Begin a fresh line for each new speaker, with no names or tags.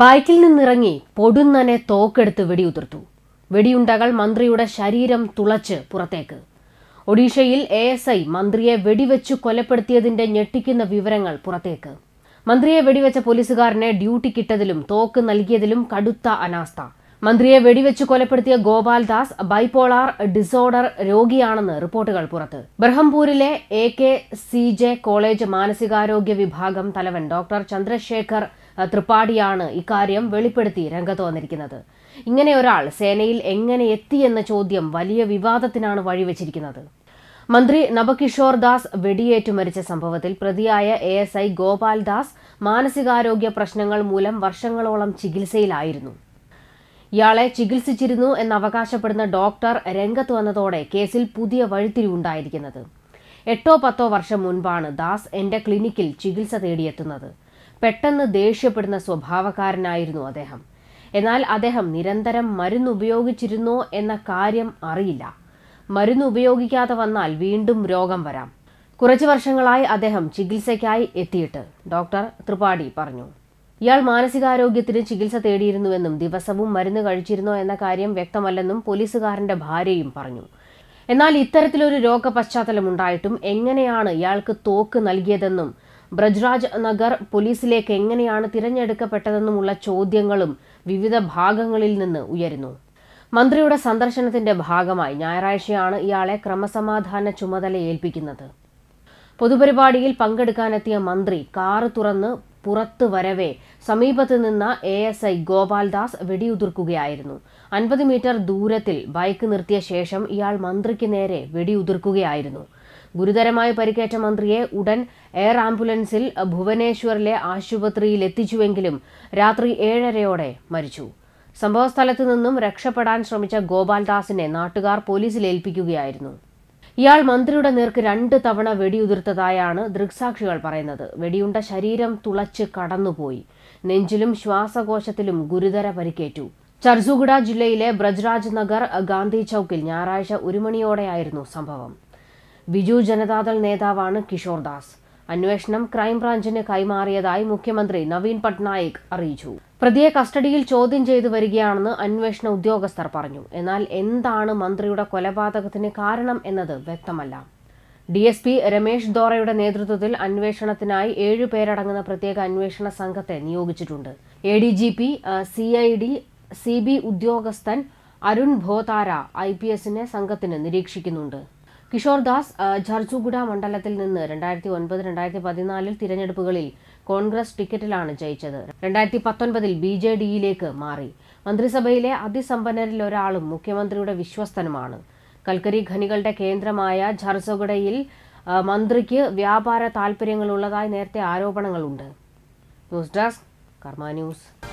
ബൈക്കിൽ നിന്നിറങ്ങി പൊടുന്നനെ തോക്കെടുത്ത് വെടിയുതിർത്തു വെടിയുണ്ടകൾ മന്ത്രിയുടെ ശരീരം തുളച്ച് പുറത്തേക്ക് ഒഡീഷയിൽ എ എസ് ഐ മന്ത്രിയെ വെടിവെച്ചു കൊലപ്പെടുത്തിയതിന്റെ ഞെട്ടിക്കുന്ന വിവരങ്ങൾ പുറത്തേക്ക് മന്ത്രിയെ വെടിവെച്ച പോലീസുകാരനെ ഡ്യൂട്ടി കിട്ടതിലും തോക്ക് നൽകിയതിലും കടുത്ത അനാസ്ഥ മന്ത്രിയെ വെടിവെച്ച് കൊലപ്പെടുത്തിയ ഗോപാൽദാസ് ബൈപോളാർ ഡിസോർഡർ രോഗിയാണെന്ന് റിപ്പോർട്ടുകൾ പുറത്ത് ബർഹംപൂരിലെ A K C J college മാനസികാരോഗ്യ വിഭാഗം തലവൻ ഡോക്ടർ ചന്ദ്രശേഖർ ത്രിപാഠിയാണ് ഇക്കാര്യം വെളിപ്പെടുത്തി രംഗത്ത് വന്നിരിക്കുന്നത് ഇങ്ങനെ ഒരാൾ സേനയിൽ എങ്ങനെ എത്തി എന്ന ചോദ്യം വലിയ വിവാദത്തിനാണ് വഴിവെച്ചിരിക്കുന്നത് മന്ത്രി നബകിഷോർ ദാസ് വെടിയേറ്റു മരിച്ച സംഭവത്തിൽ പ്രതിയായ A S I Gopal Das മാനസികാരോഗ്യ പ്രശ്നങ്ങൾ മൂലം വർഷങ്ങളോളം ചികിത്സയിലായിരുന്നു ഇയാളെ ചികിത്സിച്ചിരുന്നു എന്ന് അവകാശപ്പെടുന്ന ഡോക്ടർ രംഗത്ത് വന്നതോടെ കേസിൽ പുതിയ വഴിത്തിരിവുണ്ടായിരിക്കുന്നത് എട്ടോ പത്തോ വർഷം മുൻപാണ് ദാസ് എന്റെ ക്ലിനിക്കിൽ ചികിത്സ തേടിയെത്തുന്നത് പെട്ടെന്ന് ദേഷ്യപ്പെടുന്ന സ്വഭാവക്കാരനായിരുന്നു അദ്ദേഹം എന്നാൽ അദ്ദേഹം നിരന്തരം മരുന്ന് ഉപയോഗിച്ചിരുന്നോ എന്ന കാര്യം അറിയില്ല മരുന്ന് ഉപയോഗിക്കാതെ വന്നാൽ വീണ്ടും രോഗം വരാം കുറച്ചു വർഷങ്ങളായി അദ്ദേഹം ചികിത്സയ്ക്കായി എത്തിയിട്ട് ഡോക്ടർ ത്രിപാഠി പറഞ്ഞു ഇയാൾ മാനസികാരോഗ്യത്തിന് ചികിത്സ തേടിയിരുന്നുവെന്നും ദിവസവും മരുന്ന് കഴിച്ചിരുന്നോ എന്ന കാര്യം വ്യക്തമല്ലെന്നും പോലീസുകാരന്റെ ഭാര്യയും പറഞ്ഞു എന്നാൽ ഇത്തരത്തിലൊരു രോഗ പശ്ചാത്തലമുണ്ടായിട്ടും എങ്ങനെയാണ് ഇയാൾക്ക് തോക്ക് നൽകിയതെന്നും ബ്രജ്രാജ് നഗർ പോലീസിലേക്ക് എങ്ങനെയാണ് തിരഞ്ഞെടുക്കപ്പെട്ടതെന്നുമുള്ള ചോദ്യങ്ങളും വിവിധ ഭാഗങ്ങളിൽ നിന്ന് ഉയരുന്നു മന്ത്രിയുടെ സന്ദർശനത്തിന്റെ ഭാഗമായി ഞായറാഴ്ചയാണ് ഇയാളെ ക്രമസമാധാന ചുമതല ഏൽപ്പിക്കുന്നത് പൊതുപരിപാടിയിൽ പങ്കെടുക്കാനെത്തിയ മന്ത്രി കാറ് തുറന്ന് പുറത്തു വരവേ സമീപത്ത് നിന്ന എ എസ് ഐ ഗോപാൽദാസ് വെടിയുതിർക്കുകയായിരുന്നു അൻപത് മീറ്റർ ദൂരത്തിൽ ബൈക്ക് നിർത്തിയ ശേഷം ഇയാൾ മന്ത്രിക്ക് നേരെ വെടിയുതിർക്കുകയായിരുന്നു ഗുരുതരമായി പരിക്കേറ്റ മന്ത്രിയെ ഉടൻ എയർ ആംബുലൻസിൽ ഭുവനേശ്വറിലെ ആശുപത്രിയിൽ എത്തിച്ചുവെങ്കിലും രാത്രി ഏഴരയോടെ മരിച്ചു സംഭവസ്ഥലത്തു നിന്നും രക്ഷപ്പെടാൻ ശ്രമിച്ച ഗോപാൽദാസിനെ നാട്ടുകാർ പോലീസിൽ ഏൽപ്പിക്കുകയായിരുന്നു ഇയാൾ മന്ത്രിയുടെ നേർക്ക് രണ്ട് തവണ വെടിയുതിർത്തതായാണ് ദൃക്സാക്ഷികൾ പറയുന്നത് വെടിയുണ്ട ശരീരം തുളച്ച് കടന്നുപോയി നെഞ്ചിലും ശ്വാസകോശത്തിലും ഗുരുതര പരിക്കേറ്റു ചർസുഗുഡ ജില്ലയിലെ ബ്രജ്രാജ് നഗർ ഗാന്ധി ചൌക്കിൽ ഞായറാഴ്ച ഒരു മണിയോടെയായിരുന്നു സംഭവം ബിജു ജനതാദൾ നേതാവാണ് കിഷോർ ദാസ് അന്വേഷണം ക്രൈംബ്രാഞ്ചിന് കൈമാറിയതായി മുഖ്യമന്ത്രി നവീൻ പട്നായിക് അറിയിച്ചു പ്രതിയെ കസ്റ്റഡിയിൽ ചോദ്യം ചെയ്തു വരികയാണെന്ന് അന്വേഷണ ഉദ്യോഗസ്ഥർ പറഞ്ഞു എന്നാൽ എന്താണ് മന്ത്രിയുടെ കൊലപാതകത്തിന് കാരണം എന്നത് വ്യക്തമല്ല ഡി എസ് പി രമേശ് ദോറയുടെ നേതൃത്വത്തിൽ അന്വേഷണത്തിനായി ഏഴു പേരടങ്ങുന്ന പ്രത്യേക അന്വേഷണ സംഘത്തെ നിയോഗിച്ചിട്ടുണ്ട് A D G P C I D C B ഉദ്യോഗസ്ഥൻ അരുൺ ഭോതാര ഐ പി എസിനെ സംഘത്തിന് നിരീക്ഷിക്കുന്നുണ്ട് കിഷോർദാസ് ഝർജുഗുഡ മണ്ഡലത്തിൽ നിന്ന് രണ്ടായിരത്തി ഒൻപത് രണ്ടായിരത്തി പതിനാലിൽ തിരഞ്ഞെടുപ്പുകളിൽ കോൺഗ്രസ് ടിക്കറ്റിലാണ് ജയിച്ചത് രണ്ടായിരത്തി പത്തൊൻപതിൽ ബി ജെ ഡിയിലേക്ക് മാറി മന്ത്രിസഭയിലെ അതിസമ്പന്നരിൽ ഒരാളും മുഖ്യമന്ത്രിയുടെ വിശ്വസ്തനുമാണ് കൽക്കരി ഖനികളുടെ കേന്ദ്രമായ ഝർസുഗുഡയിൽ മന്ത്രിക്ക് വ്യാപാര താൽപര്യങ്ങളുള്ളതായി നേരത്തെ ആരോപണങ്ങളുണ്ട് ന്യൂസ് ഡെസ്ക് കർമ്മ ന്യൂസ്